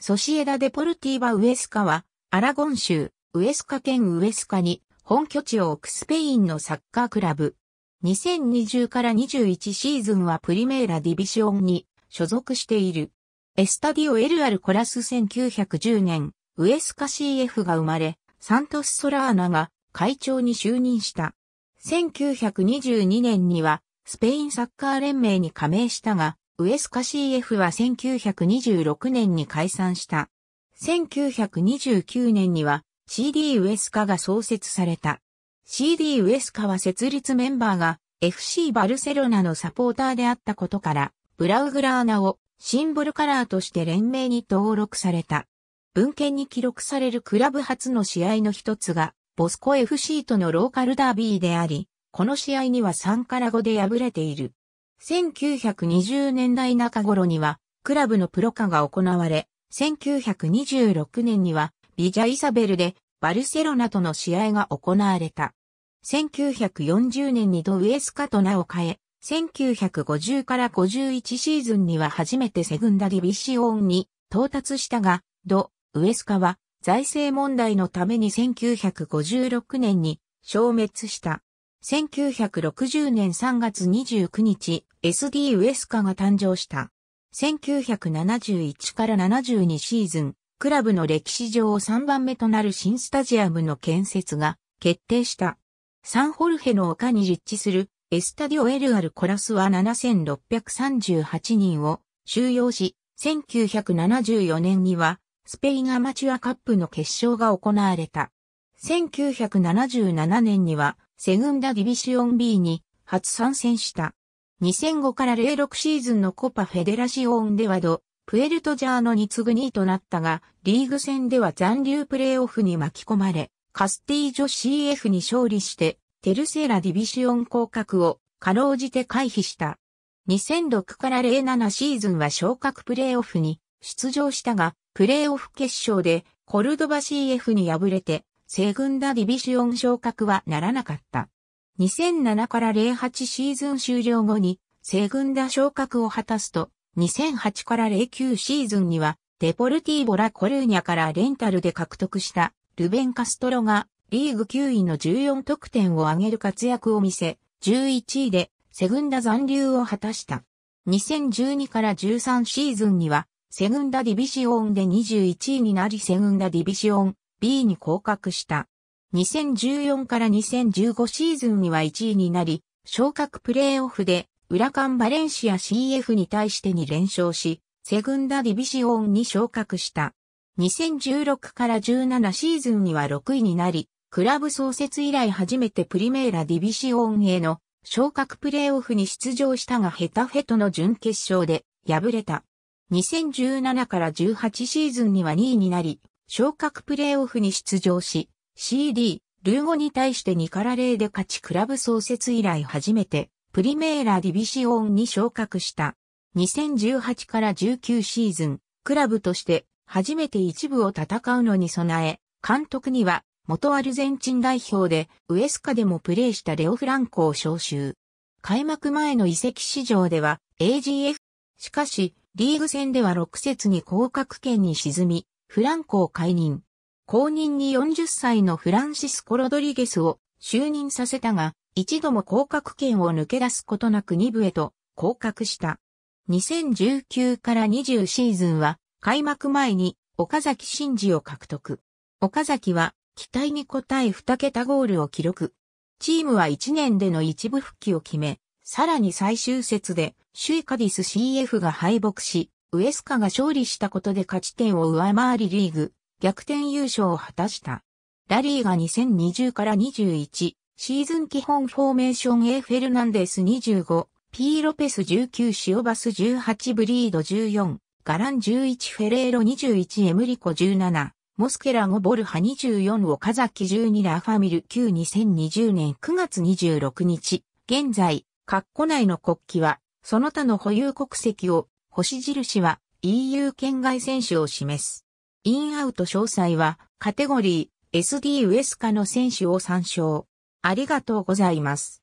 ソシエダ・デポルティーバ・ウエスカは、アラゴン州、ウエスカ県ウエスカに、本拠地を置くスペインのサッカークラブ。2020から21シーズンはプリメーラディビシオンに所属している。エスタディオ・エル・アル・コラス1910年、ウエスカ CF が生まれ、サントス・ソラーナが会長に就任した。1922年には、スペインサッカー連盟に加盟したが、ウエスカ CF は1926年に解散した。1929年には CD ウエスカが創設された。CD ウエスカは設立メンバーが FC バルセロナのサポーターであったことから、ブラウグラーナをシンボルカラーとして連名に登録された。文献に記録されるクラブ初の試合の一つが、ボスコ FC とのローカルダービーであり、この試合には3から5で敗れている。1920年代中頃には、クラブのプロ化が行われ、1926年には、ビジャイサベルで、バルセロナとの試合が行われた。1940年にドウエスカと名を変え、1950から51シーズンには初めてセグンダディビシオンに到達したが、ド・ウエスカは財政問題のために1956年に消滅した。1960年3月29日、SD ウエスカが誕生した。1971から72シーズン、クラブの歴史上3番目となる新スタジアムの建設が決定した。サンホルヘの丘に立地するエスタディオエルアルコラスは7638人を収容し、1974年にはスペインアマチュアカップの決勝が行われた。1977年にはセグンダディビシオン B に初参戦した。2005から06シーズンのコパフェデラシオンではド、プエルトジャーノに次ぐ2位となったが、リーグ戦では残留プレーオフに巻き込まれ、カスティージョ CF に勝利して、テルセーラディビシオン降格をかろうじて回避した。2006から07シーズンは昇格プレーオフに出場したが、プレーオフ決勝でコルドバ CF に敗れてセグンダディビシオン昇格はならなかった。2007から08シーズン終了後にセグンダ昇格を果たすと、2008から09シーズンにはデポルティーボラコルーニャからレンタルで獲得したルベン・カストロがリーグ9位の14得点を挙げる活躍を見せ、11位でセグンダ残留を果たした。2012から13シーズンにはセグンダディビシオンで21位になりセグンダディビシオン B に降格した。2014から2015シーズンには1位になり、昇格プレーオフで、ウラカンバレンシア CF に対して2連勝し、セグンダディビシオンに昇格した。2016から17シーズンには6位になり、クラブ創設以来初めてプリメーラディビシオンへの昇格プレーオフに出場したがヘタフェとの準決勝で敗れた。2017から18シーズンには2位になり、昇格プレーオフに出場し、CD、ルーゴに対して2から0で勝ちクラブ創設以来初めて、プリメーラディビシオンに昇格した。2018から19シーズン、クラブとして初めて一部を戦うのに備え、監督には元アルゼンチン代表でウエスカでもプレーしたレオ・フランコを招集。開幕前の移籍市場では AGF。しかし、リーグ戦では6節に降格圏に沈み、フランコを解任。後任に40歳のフランシスコ・ロドリゲスを就任させたが、一度も降格権を抜け出すことなく2部へと降格した。2019から20シーズンは開幕前に岡崎真嗣を獲得。岡崎は期待に応え2桁ゴールを記録。チームは1年での一部復帰を決め、さらに最終節で首位カディス CF が敗北し、ウエスカが勝利したことで勝ち点を上回りリーグ、逆転優勝を果たした。ラリーが2020から21、シーズン基本フォーメーション A フェルナンデス25、P ロペス19オバス18ブリード14、ガラン11フェレーロ21エムリコ17、モスケラ5ボルハ24岡崎12ラファミル9 2020年9月26日、現在、カッコ内の国旗は、その他の保有国籍を星印は EU 圏外選手を示す。インアウト詳細はカテゴリー SD ウエスカの選手を参照。ありがとうございます。